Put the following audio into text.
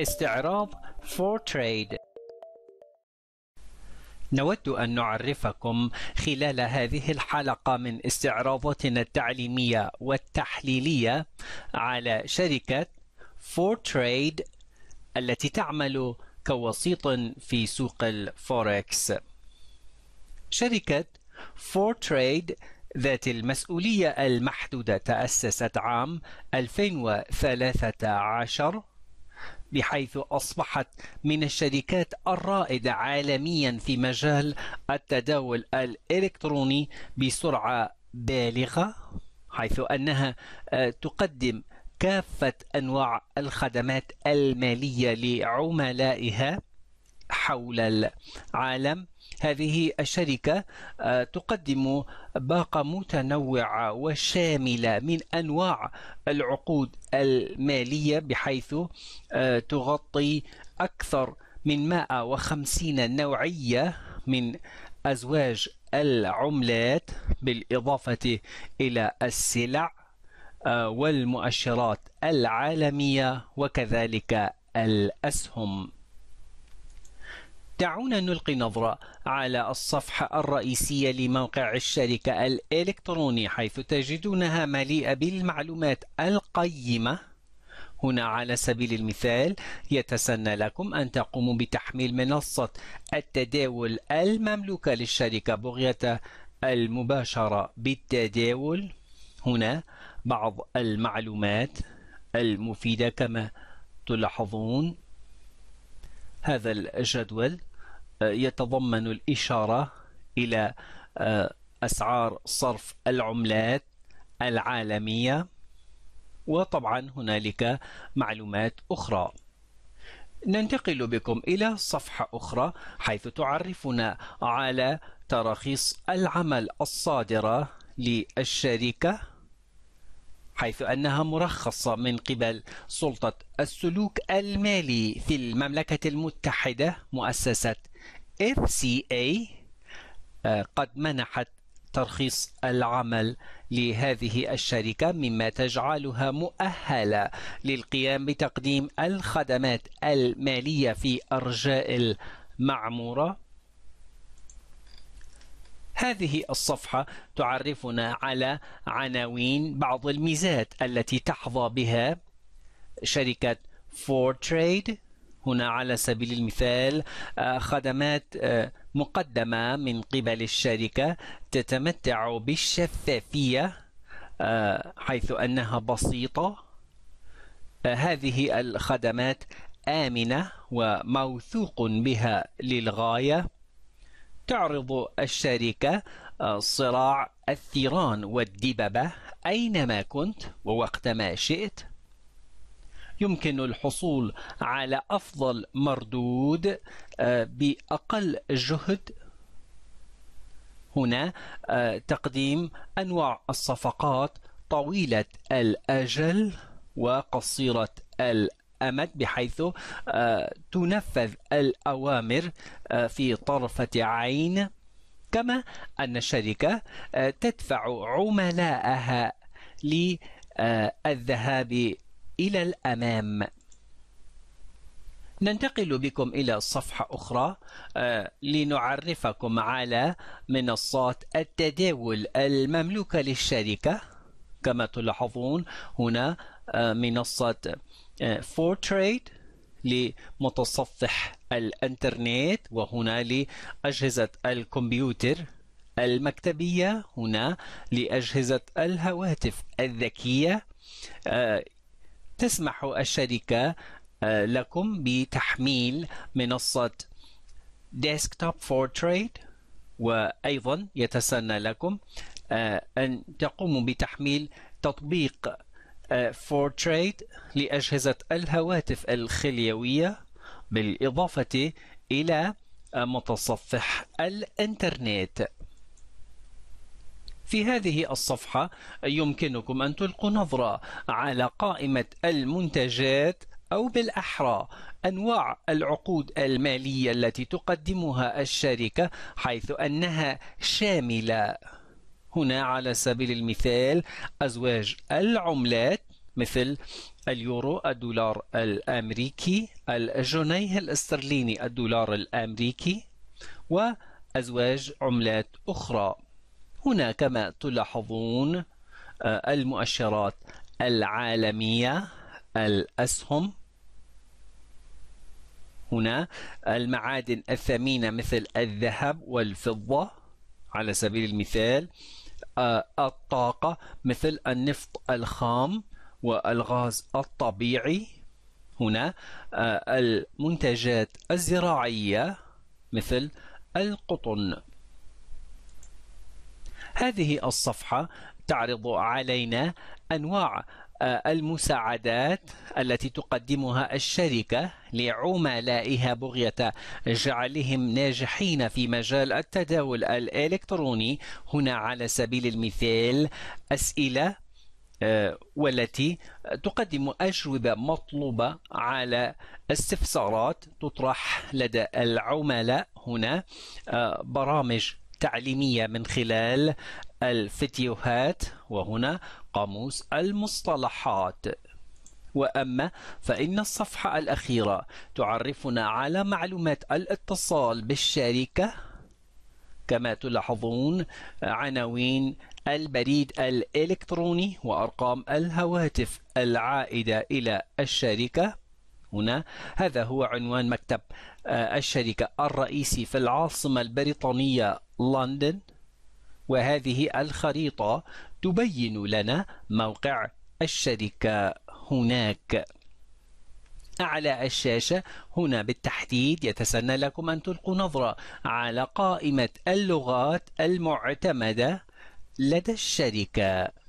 استعراض تريد نود أن نعرفكم خلال هذه الحلقة من استعراضاتنا التعليمية والتحليلية على شركة تريد التي تعمل كوسيط في سوق الفوركس. شركة تريد ذات المسؤولية المحدودة تأسست عام 2013 بحيث أصبحت من الشركات الرائدة عالميا في مجال التداول الإلكتروني بسرعة بالغة حيث أنها آه، تقدم كافة أنواع الخدمات المالية لعملائها حول العالم هذه الشركة آه، تقدم باقة متنوعة وشاملة من أنواع العقود المالية بحيث آه، تغطي أكثر من 150 نوعية من أزواج العملات بالإضافة إلى السلع آه، والمؤشرات العالمية وكذلك الأسهم دعونا نلقي نظرة على الصفحة الرئيسية لموقع الشركة الإلكتروني حيث تجدونها مليئة بالمعلومات القيمة هنا على سبيل المثال يتسنى لكم أن تقوموا بتحميل منصة التداول المملوكة للشركة بغية المباشرة بالتداول هنا بعض المعلومات المفيدة كما تلاحظون هذا الجدول يتضمن الإشارة إلى آه، أسعار صرف العملات العالمية وطبعا هنالك معلومات أخرى ننتقل بكم إلى صفحة أخرى حيث تعرفنا على تراخيص العمل الصادرة للشركة حيث أنها مرخصة من قبل سلطة السلوك المالي في المملكة المتحدة مؤسسة FCA آه، قد منحت ترخيص العمل لهذه الشركة مما تجعلها مؤهلة للقيام بتقديم الخدمات المالية في أرجاء المعمورة هذه الصفحة تعرفنا على عناوين بعض الميزات التي تحظى بها شركة فورتريد هنا على سبيل المثال آه، خدمات آه، مقدمة من قبل الشركة تتمتع بالشفافية آه، حيث أنها بسيطة هذه الخدمات آمنة وموثوق بها للغاية تعرض الشركة صراع الثيران والدببة أينما كنت ووقتما شئت يمكن الحصول على أفضل مردود آه، بأقل جهد هنا آه، تقديم أنواع الصفقات طويلة الأجل وقصيرة الأمد بحيث آه، تنفذ الأوامر في طرفة عين كما أن الشركة تدفع عملاءها للذهاب إلى الأمام ننتقل بكم إلى صفحة أخرى آه، لنعرفكم على منصات التداول المملوكة للشركة كما تلاحظون هنا آه، منصة آه، فورتريد لمتصفح الانترنت وهنا لأجهزة الكمبيوتر المكتبية هنا لأجهزة الهواتف الذكية تسمح الشركة آه، لكم بتحميل منصة Desktop for Trade وأيضا يتسنى لكم آه، أن تقوموا بتحميل تطبيق فورتريد آه، لأجهزة الهواتف الخليوية بالإضافة إلى متصفح الإنترنت في هذه الصفحة يمكنكم أن تلقوا نظرة على قائمة المنتجات أو بالأحرى أنواع العقود المالية التي تقدمها الشركة حيث أنها شاملة هنا على سبيل المثال أزواج العملات مثل اليورو الدولار الأمريكي الجنيه الاسترليني الدولار الأمريكي وأزواج عملات أخرى هنا كما تلاحظون آه، المؤشرات العالمية الأسهم هنا المعادن الثمينة مثل الذهب والفضة على سبيل المثال آه، الطاقة مثل النفط الخام والغاز الطبيعي هنا آه، المنتجات الزراعية مثل القطن هذه الصفحة تعرض علينا أنواع آه، المساعدات التي تقدمها الشركة لعملائها بغية جعلهم ناجحين في مجال التداول الإلكتروني هنا على سبيل المثال أسئلة آه، والتي تقدم أجوبة مطلوبة على استفسارات تطرح لدى العملاء هنا آه، برامج التعليمية من خلال الفيديوهات وهنا قاموس المصطلحات وأما فإن الصفحة الأخيرة تعرفنا على معلومات الاتصال بالشركة كما تلاحظون عناوين البريد الإلكتروني وأرقام الهواتف العائدة إلى الشركة هنا هذا هو عنوان مكتب آه، الشركة الرئيسي في العاصمة البريطانية لندن وهذه الخريطة تبين لنا موقع الشركة هناك أعلى الشاشة هنا بالتحديد يتسنى لكم أن تلقوا نظرة على قائمة اللغات المعتمدة لدى الشركة